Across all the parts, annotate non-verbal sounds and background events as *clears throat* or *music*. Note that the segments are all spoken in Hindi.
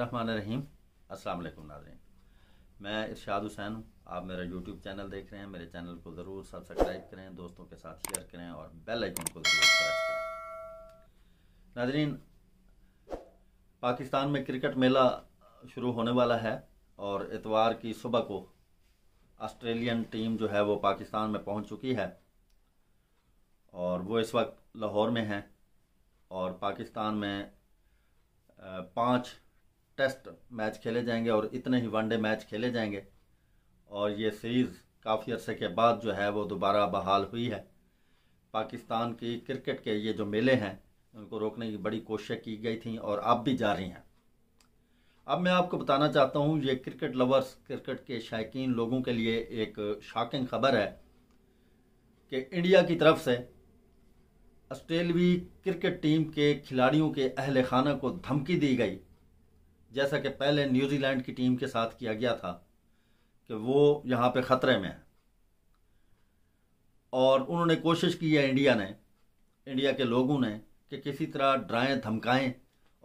रहीम अस्सलाम वालेकुम नाजरीन मैं इरशाद हुसैन हूँ आप मेरा यूट्यूब चैनल देख रहे हैं मेरे चैनल को ज़रूर सब्सक्राइब करें दोस्तों के साथ शेयर करें और बेल आइकन को ज़रूर प्रेस करें नाजरीन पाकिस्तान में क्रिकेट मेला शुरू होने वाला है और इतवार की सुबह को ऑस्ट्रेलियन टीम जो है वो पाकिस्तान में पहुँच चुकी है और वो इस वक्त लाहौर में है और पाकिस्तान में पाँच टेस्ट मैच खेले जाएंगे और इतने ही वनडे मैच खेले जाएंगे और ये सीरीज़ काफ़ी अरसे के बाद जो है वो दोबारा बहाल हुई है पाकिस्तान की क्रिकेट के ये जो मेले हैं उनको रोकने की बड़ी कोशिशें की गई थी और अब भी जा रही हैं अब मैं आपको बताना चाहता हूँ ये क्रिकेट लवर्स क्रिकेट के शायकीन लोगों के लिए एक शॉकिंग खबर है कि इंडिया की तरफ से ऑस्ट्रेलवी क्रिकेट टीम के खिलाड़ियों के अहल खाना को धमकी दी गई जैसा कि पहले न्यूजीलैंड की टीम के साथ किया गया था कि वो यहाँ पे ख़तरे में है और उन्होंने कोशिश की है इंडिया ने इंडिया के लोगों ने कि किसी तरह ड्राएँ धमकाएँ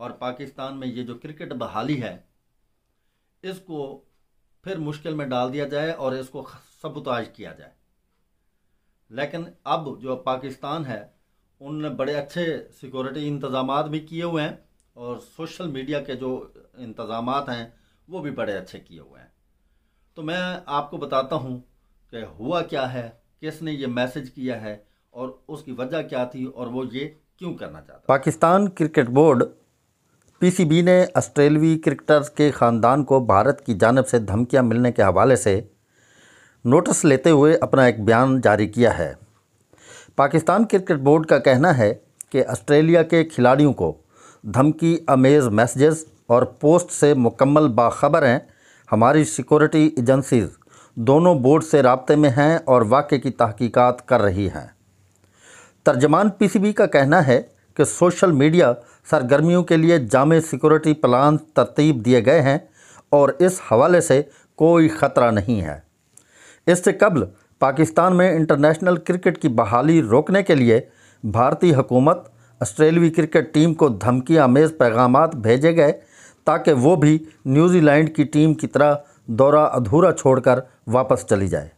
और पाकिस्तान में ये जो क्रिकेट बहाली है इसको फिर मुश्किल में डाल दिया जाए और इसको सबुताज किया जाए लेकिन अब जो पाकिस्तान है उनने बड़े अच्छे सिक्योरिटी इंतजाम भी किए हुए हैं और सोशल मीडिया के जो इंतज़ाम हैं वो भी बड़े अच्छे किए हुए हैं तो मैं आपको बताता हूँ कि हुआ क्या है किसने ये मैसेज किया है और उसकी वजह क्या थी और वो ये क्यों करना चाहता पाकिस्तान क्रिकेट बोर्ड पीसीबी ने ऑस्ट्रेलवी क्रिकेटर्स के ख़ानदान को भारत की जानब से धमकियां मिलने के हवाले से नोटिस लेते हुए अपना एक बयान जारी किया है पाकिस्तान क्रिकेट बोर्ड का कहना है कि ऑस्ट्रेलिया के खिलाड़ियों को धमकी अमेज़ मैसेजेस और पोस्ट से मुकम्मल बाखबर हैं हमारी सिक्योरिटी एजेंसीज़ दोनों बोर्ड से रबते में हैं और वाक़े की तहकीकात कर रही हैं तर्जमान पीसीबी का कहना है कि सोशल मीडिया सरगर्मियों के लिए जाम सिक्योरिटी प्लान तरतीब दिए गए हैं और इस हवाले से कोई ख़तरा नहीं है इससे कबल पाकिस्तान में इंटरनेशनल क्रिकेट की बहाली रोकने के लिए भारतीय हुकूमत ऑस्ट्रेलवी क्रिकेट टीम को धमकी आमेज पैगाम भेजे गए ताकि वो भी न्यूजीलैंड की टीम की तरह दौरा अधूरा छोड़कर वापस चली जाए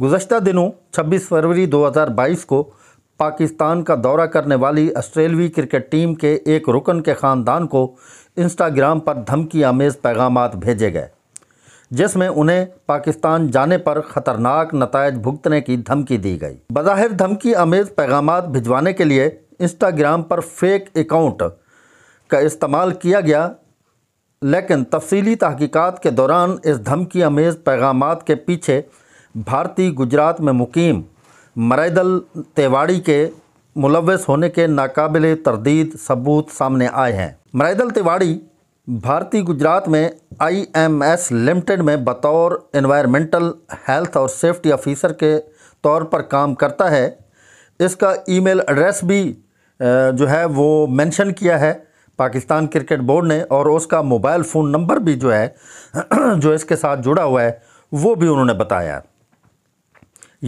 गुजशत दिनों 26 फरवरी 2022 को पाकिस्तान का दौरा करने वाली ऑस्ट्रेलवी क्रिकेट टीम के एक रुकन के ख़ानदान को इंस्टाग्राम पर धमकी आमेज पैगाम भेजे गए जिसमें उन्हें पाकिस्तान जाने पर ख़तरनाक नतज भुगतने की धमकी दी गई बज़ाहिर धमकी आमेज़ पैगाम भिजवाने के लिए इंस्टाग्राम पर फेक अकाउंट का इस्तेमाल किया गया लेकिन तफसीली तहकीक़ात के दौरान इस धमकी आमेज़ पैगाम के पीछे भारतीय गुजरात में मुकीम मरैदल तिवाड़ी के मुलवस होने के नाकबिल तरदीद सबूत सामने आए हैं मरैदल तिवाड़ी भारतीय गुजरात में आईएमएस लिमिटेड में बतौर इन्वायरमेंटल हेल्थ और सेफ्टी ऑफिसर के तौर पर काम करता है इसका ईमेल एड्रेस भी जो है वो मेंशन किया है पाकिस्तान क्रिकेट बोर्ड ने और उसका मोबाइल फ़ोन नंबर भी जो है *clears throat* जो इसके साथ जुड़ा हुआ है वो भी उन्होंने बताया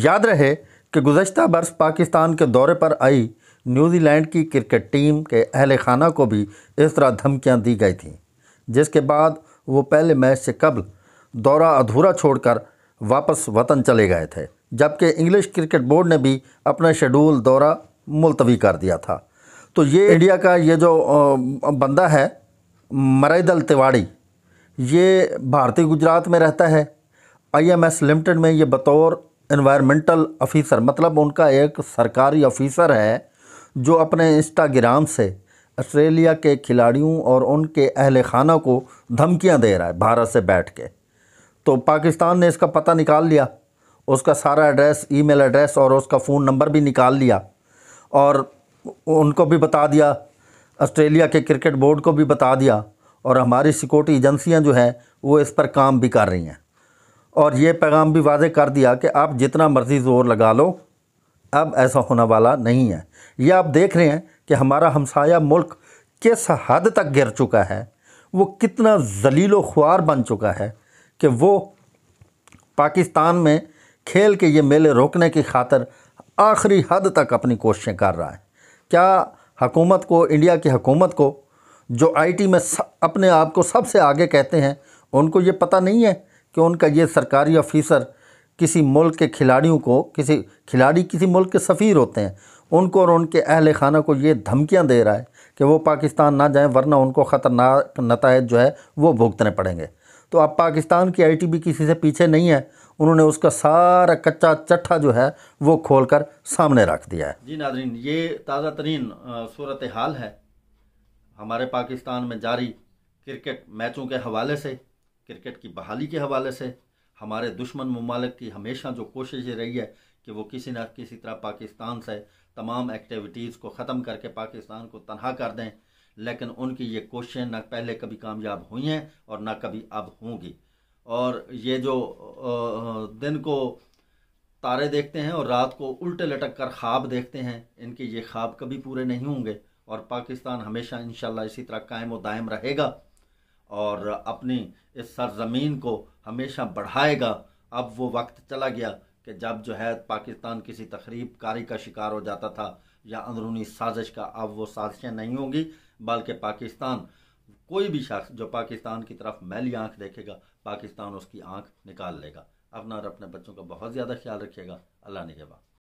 याद रहे कि गुजशत बरस पाकिस्तान के दौरे पर आई न्यूजीलैंड की क्रिकेट टीम के अहल खाना को भी इस तरह धमकियाँ दी गई थी जिसके बाद वो पहले मैच से कबल दौरा अधूरा छोड़कर वापस वतन चले गए थे जबकि इंग्लिश क्रिकेट बोर्ड ने भी अपना शेड्यूल दौरा मुलतवी कर दिया था तो ये इंडिया का ये जो बंदा है मरेदल तिवाड़ी ये भारतीय गुजरात में रहता है आईएमएस लिमिटेड में ये बतौर इन्वायरमेंटल ऑफिसर मतलब उनका एक सरकारी ऑफिसर है जो अपने इंस्टाग्राम से ऑस्ट्रेलिया के खिलाड़ियों और उनके अहल खाना को धमकियां दे रहा है भारत से बैठ के तो पाकिस्तान ने इसका पता निकाल लिया उसका सारा एड्रेस ईमेल एड्रेस और उसका फ़ोन नंबर भी निकाल लिया और उनको भी बता दिया ऑस्ट्रेलिया के क्रिकेट बोर्ड को भी बता दिया और हमारी सिक्योरिटी एजेंसियाँ जो हैं वो इस पर काम भी कर रही हैं और ये पैगाम भी वाजे कर दिया कि आप जितना मर्ज़ी ज़ोर लगा लो अब ऐसा होने वाला नहीं है ये आप देख रहे हैं कि हमारा हमसाया मुल्क किस हद तक गिर चुका है वो कितना जलीलो ख्वार बन चुका है कि वो पाकिस्तान में खेल के ये मेले रोकने की खातर आखिरी हद तक अपनी कोशिशें कर रहा है क्या हकूमत को इंडिया की हकूमत को जो आईटी में अपने आप को सबसे आगे कहते हैं उनको ये पता नहीं है कि उनका ये सरकारी ऑफिसर किसी मुल्क के खिलाड़ियों को किसी खिलाड़ी किसी मुल्क के सफ़ीर होते हैं उनको और उनके अहल खाना को ये धमकियाँ दे रहा है कि वो पाकिस्तान ना जाएं वरना उनको ख़तरनाक नतज जो है वो भुगतने पड़ेंगे तो आप पाकिस्तान की आई भी किसी से पीछे नहीं है उन्होंने उसका सारा कच्चा चट्ठा जो है वो खोल कर सामने रख दिया है जी नाजरीन ये ताज़ा तरीन सूरत हाल है हमारे पाकिस्तान में जारी क्रिकेट मैचों के हवाले से क्रिकेट की बहाली के हवाले से हमारे दुश्मन ममालक की हमेशा जो कोशिश रही है कि वो किसी न किसी तरह पाकिस्तान से तमाम एक्टिविटीज़ को ख़त्म करके पाकिस्तान को तनहा कर दें लेकिन उनकी ये कोशिशें ना पहले कभी कामयाब हुई हैं और ना कभी अब होंगी और ये जो दिन को तारे देखते हैं और रात को उल्टे लटक कर ख्वाब देखते हैं इनके ये ख्वाब कभी पूरे नहीं होंगे और पाकिस्तान हमेशा इन इसी तरह कायम व दायम रहेगा और अपनी इस सरजमीन को हमेशा बढ़ाएगा अब वो वक्त चला गया कि जब जो है पाकिस्तान किसी तकरीब कारी का शिकार हो जाता था या अंदरूनी साजिश का अब वो साजिशें नहीं होंगी बल्कि पाकिस्तान कोई भी शख्स जो पाकिस्तान की तरफ मैली आंख देखेगा पाकिस्तान उसकी आंख निकाल लेगा अपना और अपने बच्चों का बहुत ज़्यादा ख्याल रखिएगा अल्लाह ने के बाद